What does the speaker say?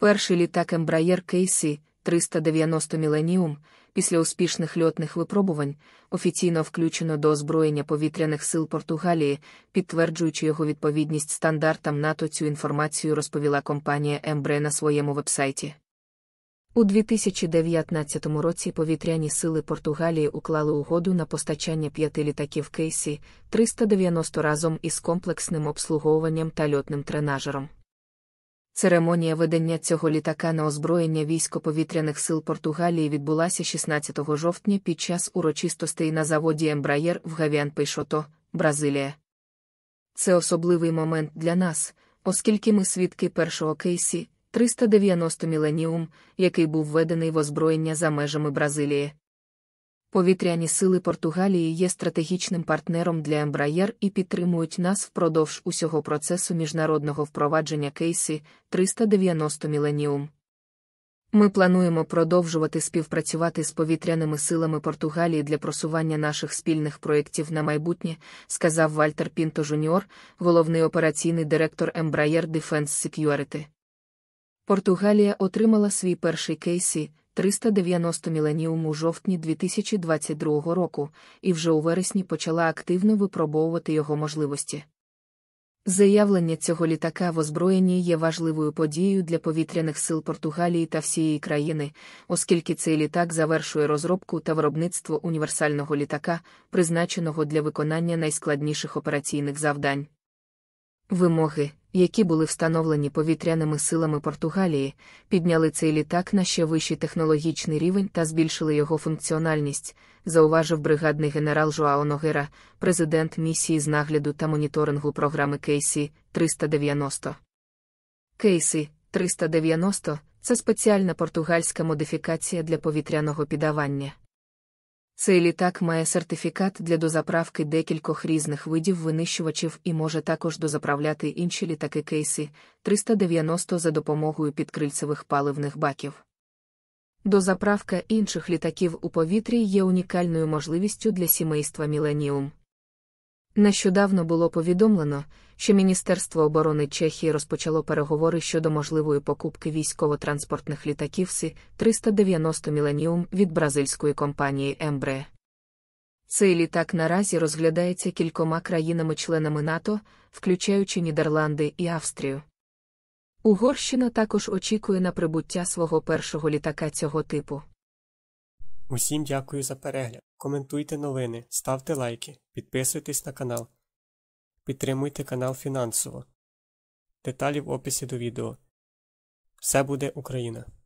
Перший літак Embraer Кейсі 390 Millennium, після успішних льотних випробувань офіційно включено до озброєння повітряних сил Португалії, підтверджуючи його відповідність стандартам НАТО цю інформацію розповіла компанія Ембре на своєму вебсайті. У 2019 році повітряні сили Португалії уклали угоду на постачання п'яти літаків Кейсі 390 разом із комплексним обслуговуванням та льотним тренажером. Церемонія ведення цього літака на озброєння військо-повітряних сил Португалії відбулася 16 жовтня під час урочистостей на заводі Ембраєр в Гавіан-Пейшото, Бразилія. Це особливий момент для нас, оскільки ми свідки першого кейсі 390 міленіум, який був введений в озброєння за межами Бразилії. Повітряні сили Португалії є стратегічним партнером для Ембраєр і підтримують нас впродовж усього процесу міжнародного впровадження Кейсі 390 Міленіум. Ми плануємо продовжувати співпрацювати з повітряними силами Португалії для просування наших спільних проєктів на майбутнє, сказав Вальтер Пінто Жуніор, головний операційний директор Embraer Defense Security. Португалія отримала свій перший кейсі 390 міленіум у жовтні 2022 року, і вже у вересні почала активно випробовувати його можливості. Заявлення цього літака в озброєнні є важливою подією для повітряних сил Португалії та всієї країни, оскільки цей літак завершує розробку та виробництво універсального літака, призначеного для виконання найскладніших операційних завдань. Вимоги, які були встановлені повітряними силами Португалії, підняли цей літак на ще вищий технологічний рівень та збільшили його функціональність, зауважив бригадний генерал Жоао Ногера, президент місії з нагляду та моніторингу програми Кейсі 390. Кейсі 390 це спеціальна португальська модифікація для повітряного підавання. Цей літак має сертифікат для дозаправки декількох різних видів винищувачів і може також дозаправляти інші літаки Кейсі 390 за допомогою підкрильцевих паливних баків. Дозаправка інших літаків у повітрі є унікальною можливістю для сімейства Міленіум. Нещодавно було повідомлено що Міністерство оборони Чехії розпочало переговори щодо можливої покупки військово-транспортних літаків Си 390 Міленіум від бразильської компанії Ембре. Цей літак наразі розглядається кількома країнами-членами НАТО, включаючи Нідерланди і Австрію. Угорщина також очікує на прибуття свого першого літака цього типу. Усім дякую за перегляд. Коментуйте новини, ставте лайки, підписуйтесь на канал. Підтримуйте канал фінансово. Деталі в описі до відео. Все буде Україна!